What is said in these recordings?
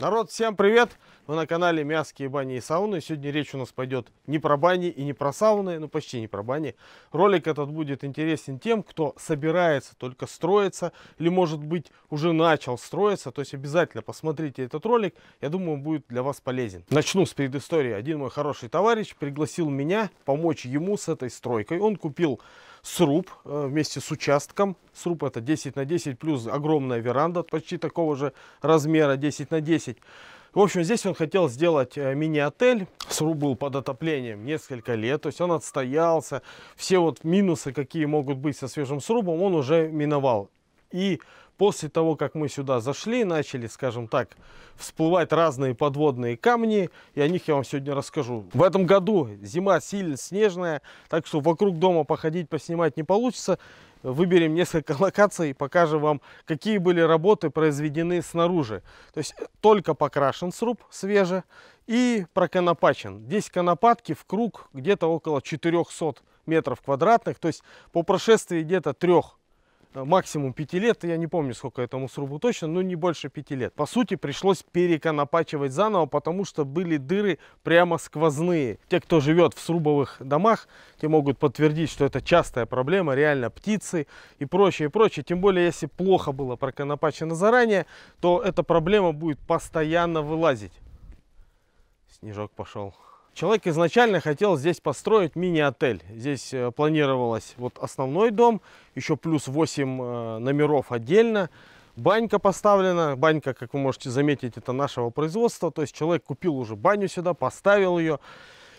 Народ, всем привет! Вы на канале Мяские бани и сауны. Сегодня речь у нас пойдет не про бани и не про сауны, ну почти не про бани. Ролик этот будет интересен тем, кто собирается только строиться или может быть уже начал строиться. То есть обязательно посмотрите этот ролик, я думаю он будет для вас полезен. Начну с предыстории. Один мой хороший товарищ пригласил меня помочь ему с этой стройкой. Он купил сруб э, вместе с участком. Сруб это 10 на 10 плюс огромная веранда почти такого же размера 10 на 10. В общем, здесь он хотел сделать э, мини-отель. Сруб был под отоплением несколько лет, то есть он отстоялся. Все вот минусы, какие могут быть со свежим срубом, он уже миновал. И после того, как мы сюда зашли, начали, скажем так, всплывать разные подводные камни, и о них я вам сегодня расскажу. В этом году зима сильно снежная, так что вокруг дома походить, поснимать не получится. Выберем несколько локаций и покажем вам, какие были работы произведены снаружи. То есть э, только покрашен сруб свеже и проконопачен. Здесь конопатки в круг где-то около 400 метров квадратных, то есть по прошествии где-то трех Э, максимум 5 лет, я не помню, сколько этому срубу точно, но не больше 5 лет. По сути, пришлось переконопачивать заново, потому что были дыры прямо сквозные. Те, кто живет в срубовых домах, те могут подтвердить, что это частая проблема, реально птицы и прочее, и прочее. Тем более, если плохо было проконопачено заранее, то эта проблема будет постоянно вылазить. Снежок пошел. Человек изначально хотел здесь построить мини-отель. Здесь э, планировалось вот основной дом, еще плюс 8 э, номеров отдельно. Банька поставлена. Банька, как вы можете заметить, это нашего производства. То есть человек купил уже баню сюда, поставил ее.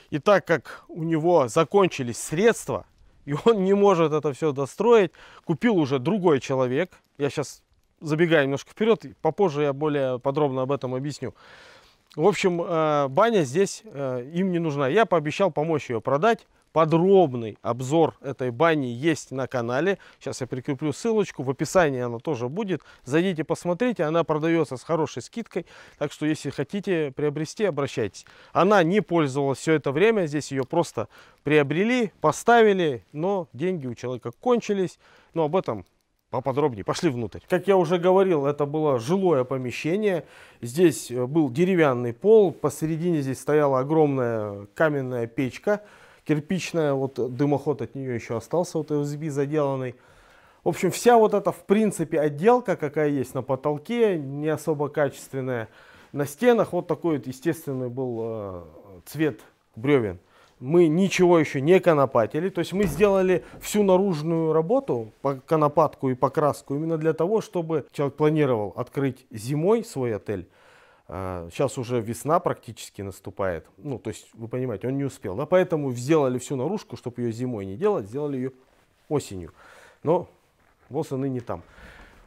И так как у него закончились средства, и он не может это все достроить, купил уже другой человек. Я сейчас забегаю немножко вперед, попозже я более подробно об этом объясню. В общем, э, баня здесь э, им не нужна. Я пообещал помочь ее продать. Подробный обзор этой бани есть на канале. Сейчас я прикреплю ссылочку. В описании она тоже будет. Зайдите, посмотрите. Она продается с хорошей скидкой. Так что, если хотите приобрести, обращайтесь. Она не пользовалась все это время. Здесь ее просто приобрели, поставили. Но деньги у человека кончились. Но об этом поподробнее. Пошли внутрь. Как я уже говорил, это было жилое помещение. Здесь э, был деревянный пол, посередине здесь стояла огромная каменная печка, кирпичная, вот дымоход от нее еще остался, вот USB заделанный. В общем, вся вот эта, в принципе, отделка, какая есть на потолке, не особо качественная. На стенах вот такой вот естественный был э, цвет бревен мы ничего еще не конопатили, то есть мы сделали всю наружную работу по конопатку и покраску именно для того, чтобы человек планировал открыть зимой свой отель, а, Сейчас уже весна практически наступает. Ну, то есть, вы понимаете, он не успел. Да? Поэтому сделали всю наружку, чтобы ее зимой не делать, сделали ее осенью. Но вот он и не там.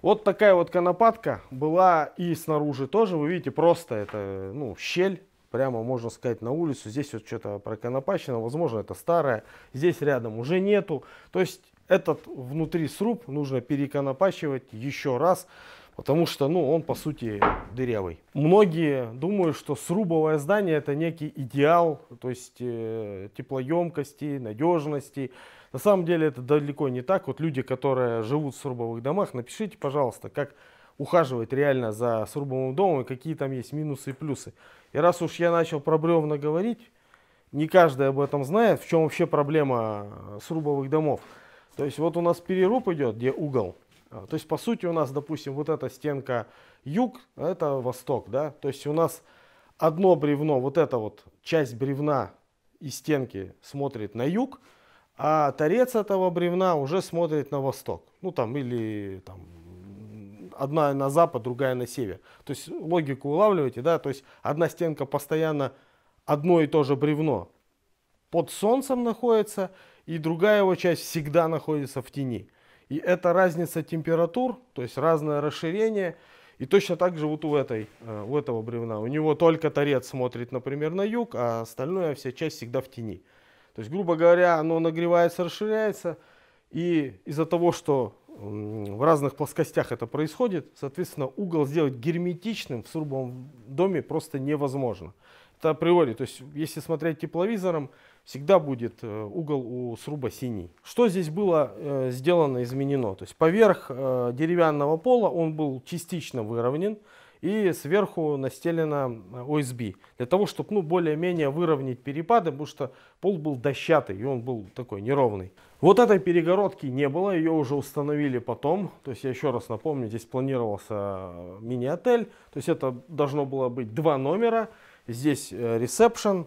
Вот такая вот конопатка была и снаружи тоже. Вы видите, просто это ну, щель прямо, можно сказать, на улицу. Здесь вот что-то проконопачено, возможно, это старое. Здесь рядом уже нету. То есть этот внутри сруб нужно переконопачивать еще раз, потому что, ну, он, по сути, дырявый. Многие думают, что срубовое здание – это некий идеал, то есть э, теплоемкости, надежности. На самом деле это далеко не так. Вот люди, которые живут в срубовых домах, напишите, пожалуйста, как ухаживать реально за срубовым домом и какие там есть минусы и плюсы. И раз уж я начал про бревна говорить, не каждый об этом знает, в чем вообще проблема э, срубовых домов. То есть вот у нас переруб идет, где угол. А, то есть по сути у нас, допустим, вот эта стенка юг, а это восток, да. То есть у нас одно бревно, вот эта вот часть бревна и стенки смотрит на юг, а торец этого бревна уже смотрит на восток. Ну там или там одна на запад, другая на север. То есть ну, логику улавливаете, да, то есть одна стенка постоянно одно и то же бревно под солнцем находится, и другая его часть всегда находится в тени. И это разница температур, то есть разное расширение. И точно так же вот у, этой, э, у этого бревна. У него только торец смотрит, например, на юг, а остальная вся часть всегда в тени. То есть, грубо говоря, оно нагревается, расширяется. И из-за того, что в разных плоскостях это происходит. Соответственно, угол сделать герметичным в срубом доме просто невозможно. Это априори. То есть, если смотреть тепловизором, всегда будет э, угол у сруба синий. Что здесь было э, сделано, изменено? То есть, поверх э, деревянного пола он был частично выровнен и сверху настелена э, ОСБ. Для того, чтобы ну, более-менее выровнять перепады, потому что пол был дощатый, и он был такой неровный. Вот этой перегородки не было, ее уже установили потом. То есть я еще раз напомню, здесь планировался э, мини-отель. То есть это должно было быть два номера. Здесь э, ресепшн,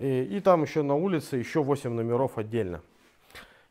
и, и там еще на улице еще 8 номеров отдельно.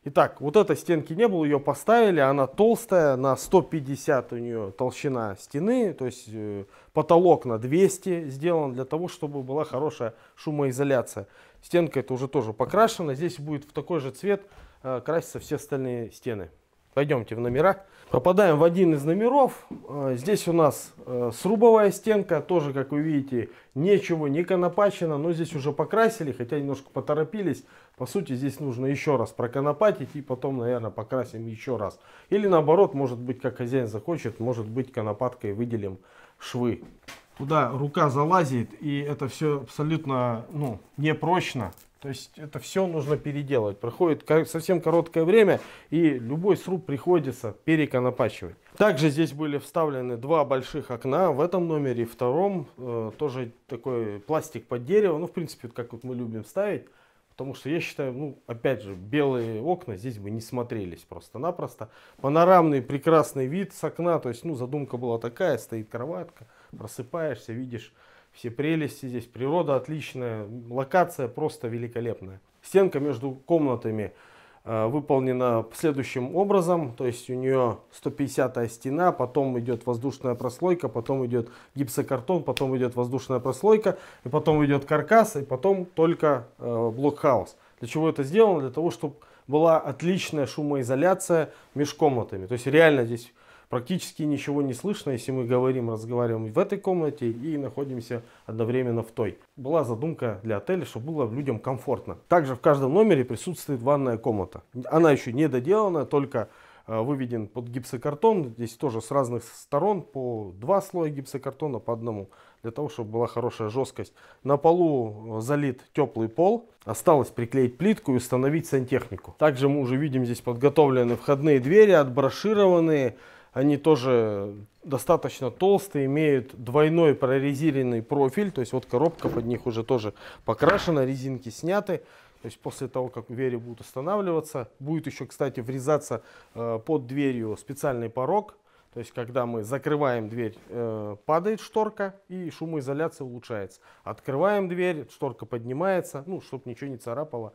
Итак, вот этой стенки не было, ее поставили, она толстая, на 150 у нее толщина стены, то есть э, потолок на 200 сделан для того, чтобы была хорошая шумоизоляция. Стенка это уже тоже покрашена, здесь будет в такой же цвет э, краситься все остальные стены. Пойдемте в номера. Попадаем в один из номеров. Э, здесь у нас э, срубовая стенка. Тоже, как вы видите, ничего не конопачено. Но здесь уже покрасили, хотя немножко поторопились. По сути, здесь нужно еще раз проконопатить и потом, наверное, покрасим еще раз. Или наоборот, может быть, как хозяин захочет, может быть, конопаткой выделим швы. Туда рука залазит, и это все абсолютно ну, непрочно. То есть это все нужно переделать. Проходит совсем короткое время, и любой сруб приходится переконопачивать. Также здесь были вставлены два больших окна в этом номере и втором. Э, тоже такой пластик под дерево. Ну, в принципе, как вот мы любим ставить. Потому что я считаю, ну, опять же, белые окна здесь бы не смотрелись просто-напросто. Панорамный прекрасный вид с окна. То есть, ну, задумка была такая, стоит кроватка, просыпаешься, видишь все прелести здесь, природа отличная, локация просто великолепная. Стенка между комнатами э, выполнена следующим образом, то есть у нее 150 стена, потом идет воздушная прослойка, потом идет гипсокартон, потом идет воздушная прослойка, и потом идет каркас, и потом только э, блокхаус. Для чего это сделано? Для того, чтобы была отличная шумоизоляция между комнатами. То есть реально здесь практически ничего не слышно, если мы говорим, разговариваем в этой комнате и находимся одновременно в той. Была задумка для отеля, чтобы было людям комфортно. Также в каждом номере присутствует ванная комната. Она еще не доделана, только э, выведен под гипсокартон. Здесь тоже с разных сторон по два слоя гипсокартона по одному, для того, чтобы была хорошая жесткость. На полу э, залит теплый пол. Осталось приклеить плитку и установить сантехнику. Также мы уже видим здесь подготовленные входные двери, отброшированные. Они тоже достаточно толстые, имеют двойной прорезиненный профиль. То есть вот коробка под них уже тоже покрашена, резинки сняты. То есть после того, как двери будут останавливаться, будет еще, кстати, врезаться э, под дверью специальный порог. То есть, когда мы закрываем дверь, э, падает шторка и шумоизоляция улучшается. Открываем дверь, шторка поднимается, ну, чтобы ничего не царапало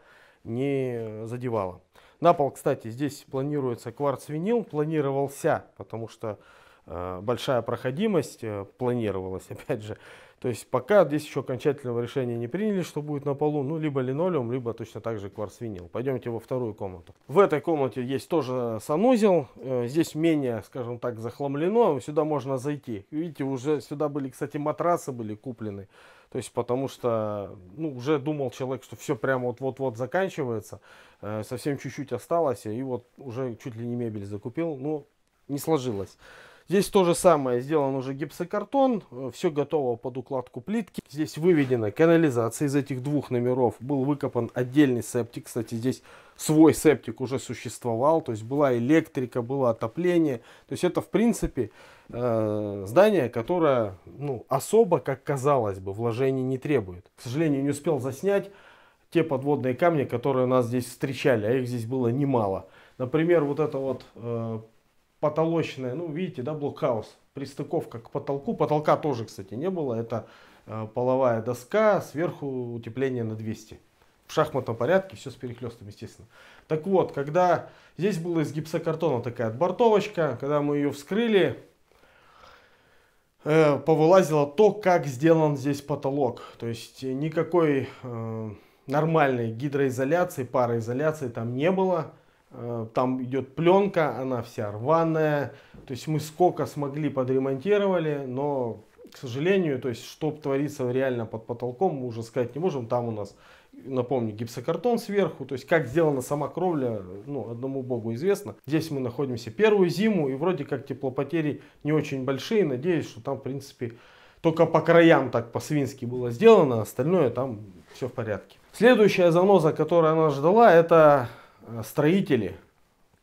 не задевало. На пол, кстати, здесь планируется кварц-винил, планировался, потому что э, большая проходимость э, планировалась, опять же. То есть пока здесь еще окончательного решения не приняли, что будет на полу, ну либо линолеум, либо точно так же винил. Пойдемте во вторую комнату. В этой комнате есть тоже санузел, э, здесь менее, скажем так, захламлено, сюда можно зайти. Видите, уже сюда были, кстати, матрасы были куплены. То есть, потому что ну, уже думал человек, что все прямо вот-вот-вот заканчивается, э, совсем чуть-чуть осталось, и вот уже чуть ли не мебель закупил, но ну, не сложилось. Здесь то же самое, сделан уже гипсокартон, э, все готово под укладку плитки. Здесь выведена канализация из этих двух номеров, был выкопан отдельный септик, кстати, здесь свой септик уже существовал, то есть была электрика, было отопление, то есть это в принципе э, здание, которое ну, особо, как казалось бы, вложений не требует. К сожалению, не успел заснять те подводные камни, которые нас здесь встречали, а их здесь было немало. Например, вот это вот э, потолочная, ну видите, да, блокхаус, пристыковка к потолку. Потолка тоже, кстати, не было. Это э, половая доска, сверху утепление на 200. В шахматном порядке, все с перехлестом, естественно. Так вот, когда здесь была из гипсокартона такая отбортовочка, когда мы ее вскрыли, э, повылазило то, как сделан здесь потолок. То есть никакой э, нормальной гидроизоляции, пароизоляции там не было. Э, там идет пленка, она вся рваная. То есть мы сколько смогли подремонтировали, но, к сожалению, то есть что творится реально под потолком, мы уже сказать не можем. Там у нас, напомню, гипсокартон сверху. То есть как сделана сама кровля, ну, одному богу известно. Здесь мы находимся первую зиму и вроде как теплопотери не очень большие. Надеюсь, что там, в принципе, только по краям так по-свински было сделано, остальное там все в порядке. Следующая заноза, которая нас ждала, это Э, строители,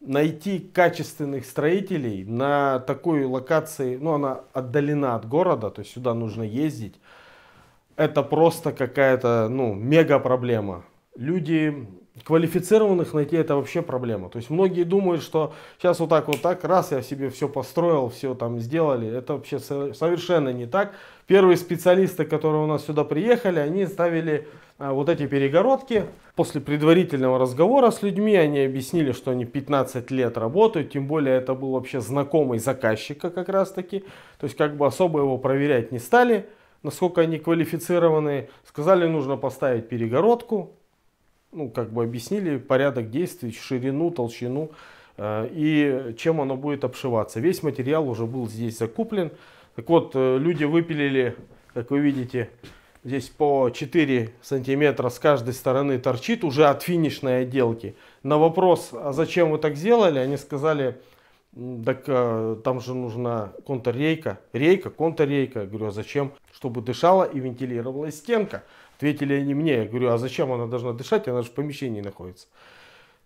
найти качественных строителей на такой локации, ну она отдалена от города, то есть сюда нужно ездить, это просто какая-то, ну, мега проблема. Люди квалифицированных найти это вообще проблема. То есть многие думают, что сейчас вот так вот так, раз я себе все построил, все там сделали, это вообще совершенно не так. Первые специалисты, которые у нас сюда приехали, они ставили а, вот эти перегородки. После предварительного разговора с людьми они объяснили, что они 15 лет работают, тем более это был вообще знакомый заказчика как раз таки. То есть как бы особо его проверять не стали, насколько они квалифицированы. Сказали, нужно поставить перегородку, ну, как бы объяснили порядок действий, ширину, толщину э, и чем оно будет обшиваться. Весь материал уже был здесь закуплен. Так вот, э, люди выпилили, как вы видите, здесь по 4 сантиметра с каждой стороны торчит уже от финишной отделки. На вопрос, а зачем вы так сделали, они сказали, так э, там же нужна контррейка, рейка, контррейка. Я говорю, а зачем? Чтобы дышала и вентилировалась стенка. Ответили они мне, я говорю, а зачем она должна дышать, она же в помещении находится.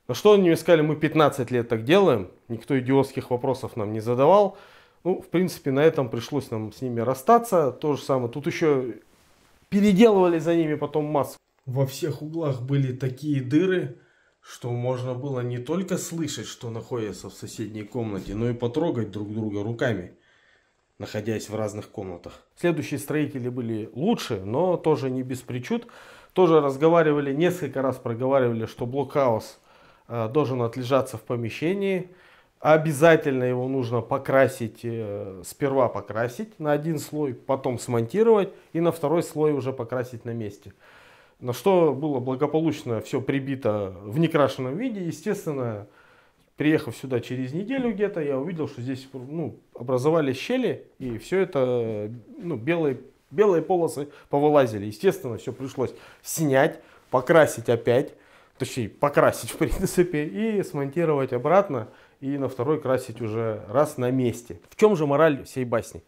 На что они мне сказали, мы 15 лет так делаем, никто идиотских вопросов нам не задавал. Ну, в принципе, на этом пришлось нам с ними расстаться. То же самое, тут еще переделывали за ними потом массу. Во всех углах были такие дыры, что можно было не только слышать, что находится в соседней комнате, но и потрогать друг друга руками находясь в разных комнатах. Следующие строители были лучше, но тоже не без причуд. Тоже разговаривали, несколько раз проговаривали, что блокхаус э, должен отлежаться в помещении. Обязательно его нужно покрасить, э, сперва покрасить на один слой, потом смонтировать и на второй слой уже покрасить на месте. На что было благополучно все прибито в некрашенном виде, естественно, Приехав сюда через неделю где-то, я увидел, что здесь ну, образовались щели, и все это ну, белые, белые полосы повылазили. Естественно, все пришлось снять, покрасить опять, точнее, покрасить в принципе, и смонтировать обратно, и на второй красить уже раз на месте. В чем же мораль всей басни?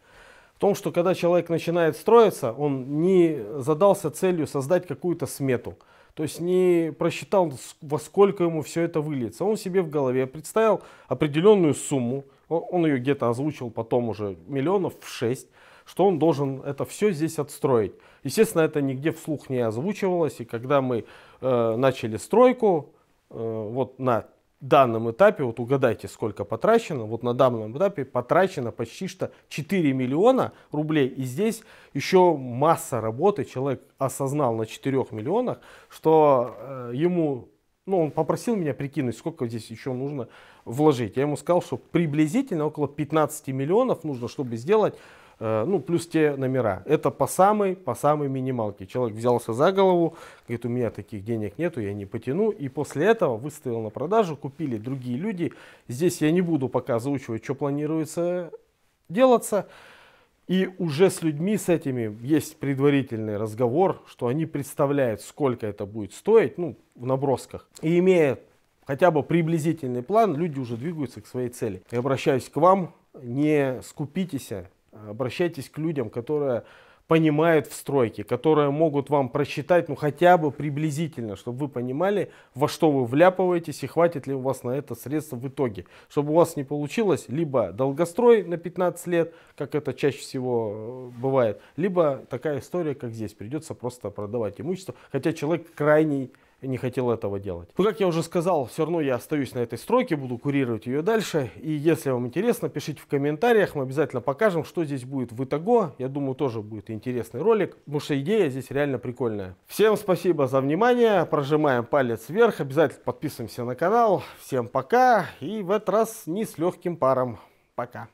В том, что когда человек начинает строиться, он не задался целью создать какую-то смету – то есть не просчитал, во сколько ему все это выльется. Он себе в голове представил определенную сумму, он ее где-то озвучил потом уже миллионов в шесть, что он должен это все здесь отстроить. Естественно, это нигде вслух не озвучивалось, и когда мы э, начали стройку, э, вот на данном этапе, вот угадайте, сколько потрачено, вот на данном этапе потрачено почти что 4 миллиона рублей. И здесь еще масса работы, человек осознал на 4 миллионах, что э, ему ну, он попросил меня прикинуть, сколько здесь еще нужно вложить. Я ему сказал, что приблизительно около 15 миллионов нужно, чтобы сделать, э, ну, плюс те номера. Это по самой, по самой минималке. Человек взялся за голову, говорит, у меня таких денег нету, я не потяну. И после этого выставил на продажу, купили другие люди. Здесь я не буду пока заучивать, что планируется делаться. И уже с людьми, с этими есть предварительный разговор, что они представляют, сколько это будет стоить, ну, в набросках. И имея хотя бы приблизительный план, люди уже двигаются к своей цели. Я обращаюсь к вам, не скупитесь, а обращайтесь к людям, которые понимают в стройке, которые могут вам просчитать, ну хотя бы приблизительно, чтобы вы понимали, во что вы вляпываетесь и хватит ли у вас на это средства в итоге. Чтобы у вас не получилось либо долгострой на 15 лет, как это чаще всего э, бывает, либо такая история, как здесь, придется просто продавать имущество, хотя человек крайний не хотел этого делать. Но, ну, как я уже сказал, все равно я остаюсь на этой стройке, буду курировать ее дальше. И если вам интересно, пишите в комментариях, мы обязательно покажем, что здесь будет в итоге. Я думаю, тоже будет интересный ролик, потому что идея здесь реально прикольная. Всем спасибо за внимание, прожимаем палец вверх, обязательно подписываемся на канал. Всем пока и в этот раз не с легким паром. Пока.